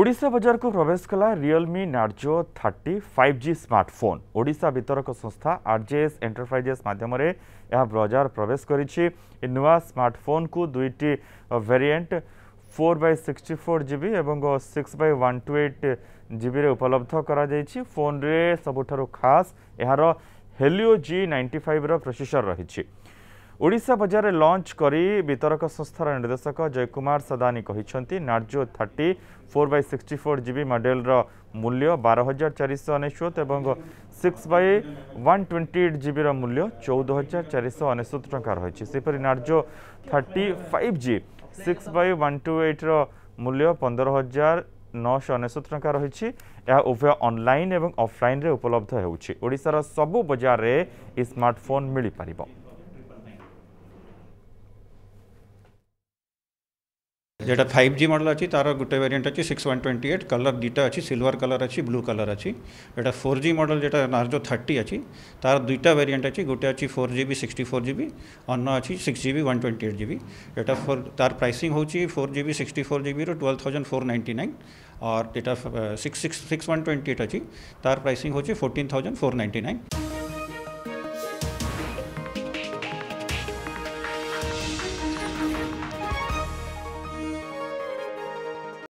ଓଡ଼ିଶା ବଜାରକୁ ପ୍ରବେଶ କଲା Realme Narzo thirty five G smartphone Odisha ବିତରକ ସଂସ୍ଥା ଆର୍ଜେଏସ୍ ଏଣ୍ଟରପ୍ରାଇଜେସ୍ ମାଧ୍ୟମରେ ଏହା ବଜାର ପ୍ରବେଶ କରିଛି ଏ ନୂଆ ସ୍ମାର୍ଟଫୋନ୍କୁ ଦୁଇଟି variant four by sixty four GB এবং six by one two eight জিবিরে উপলব্ধ করা যাইছি ফোনরে সবুঠার খাস এর হেলিও জি নাইন্টি ফাইভর প্রসেসর রয়েছে ଓଡ଼ିଶା ବଜାରରେ ଲଞ୍ଚ କରି ବିତରକ ସଂସ୍ଥାର ନିର୍ଦ୍ଦେଶକ ଜୟକୁମାର ସଦାନୀ କହିଛନ୍ତି Narzo thirty four by sixty four GB ମଡେଲର ମୂଲ୍ୟ ବାର ହଜାର ଚାରିଶହ ଅନେଶ୍ୱତ ଏବଂ six by one twenty eight ଜିବିର ମୂଲ୍ୟ ଚଉଦ ହଜାର ଚାରିଶହ ଅନେଶ୍ୱତ ଟଙ୍କା ରହିଛି ସେହିପରି Narzo thirty five G six by one two ଏଇଟ୍ର ମୂଲ୍ୟ ପନ୍ଦର ହଜାର ନଅଶହ ଅନେଶ୍ୱତ ଟଙ୍କା ରହିଛି ଏହା ଉଭୟ ଅନଲାଇନ୍ ଏବଂ ଅଫ୍ଲାଇନ୍ରେ ଉପଲବ୍ଧ ହେଉଛି ଓଡ଼ିଶାର ସବୁ ବଜାରରେ ଏ ସ୍ମାର୍ଟଫୋନ୍ ମିଳିପାରିବ যেটা ফাইভ জি মডেল আছে তার গোটে ভ্যারিয়েন্ট আছে six one twenty eight colour দুইটা আছে সিলভার কলর আছে ব্লু কলর আছে এটা ফোর জি মডেল যেটা নার্জো থার্টি আছে তার দুইটা ভ্যারিয়েন্ট আছে গোটে আছে four GB sixty four GB অন্য আছে six GB one twenty eight GB এটা ফোর তার প্রাইসিং হচ্ছে ফোর জিবি সিক্সটি ফোর জিবির twelve thousand four ninety nine और data six six six one twenty eight अच्छी तार प्राइसिंग होची fourteen thousand four ninety nine